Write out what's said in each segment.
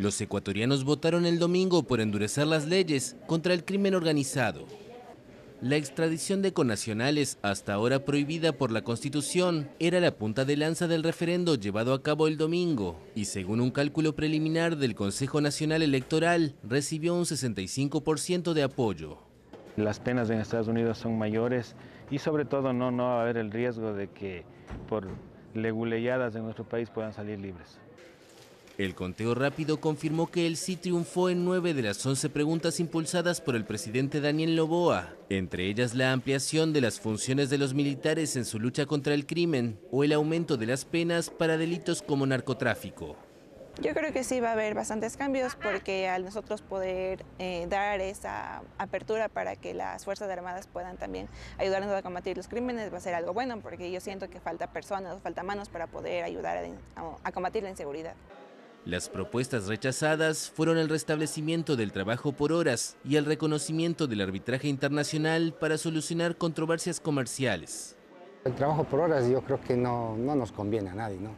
Los ecuatorianos votaron el domingo por endurecer las leyes contra el crimen organizado. La extradición de conacionales, hasta ahora prohibida por la Constitución, era la punta de lanza del referendo llevado a cabo el domingo y según un cálculo preliminar del Consejo Nacional Electoral, recibió un 65% de apoyo. Las penas en Estados Unidos son mayores y sobre todo no, no va a haber el riesgo de que por leguleyadas en nuestro país puedan salir libres. El conteo rápido confirmó que el sí triunfó en nueve de las once preguntas impulsadas por el presidente Daniel Loboa, entre ellas la ampliación de las funciones de los militares en su lucha contra el crimen o el aumento de las penas para delitos como narcotráfico. Yo creo que sí va a haber bastantes cambios porque al nosotros poder eh, dar esa apertura para que las Fuerzas Armadas puedan también ayudarnos a combatir los crímenes va a ser algo bueno porque yo siento que falta personas, falta manos para poder ayudar a combatir la inseguridad. Las propuestas rechazadas fueron el restablecimiento del trabajo por horas y el reconocimiento del arbitraje internacional para solucionar controversias comerciales. El trabajo por horas yo creo que no, nos conviene a nadie, ¿no?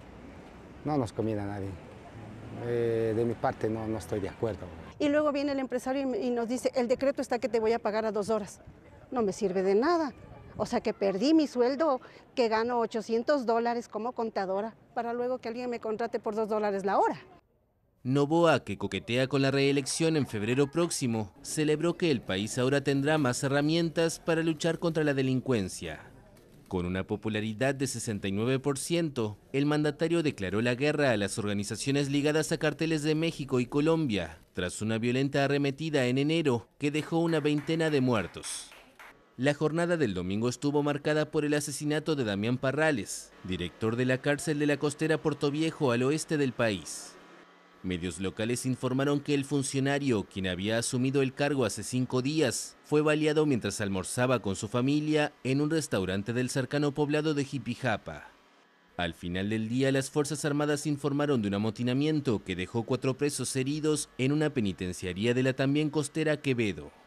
No nos conviene a nadie. Eh, de mi parte no, estoy de acuerdo. Y luego viene el empresario y nos dice, el decreto está que te voy a pagar a dos horas. No me sirve de nada. O sea que perdí mi sueldo, que gano 800 dólares como contadora, para luego que alguien me contrate por 2 dólares la hora. Novoa, que coquetea con la reelección en febrero próximo, celebró que el país ahora tendrá más herramientas para luchar contra la delincuencia. Con una popularidad de 69%, el mandatario declaró la guerra a las organizaciones ligadas a carteles de México y Colombia, tras una violenta arremetida en enero que dejó una veintena de muertos. La jornada del domingo estuvo marcada por el asesinato de Damián Parrales, director de la cárcel de la costera Portoviejo al oeste del país. Medios locales informaron que el funcionario, quien había asumido el cargo hace cinco días, fue baleado mientras almorzaba con su familia en un restaurante del cercano poblado de Jipijapa. Al final del día, las Fuerzas Armadas informaron de un amotinamiento que dejó cuatro presos heridos en una penitenciaría de la también costera Quevedo.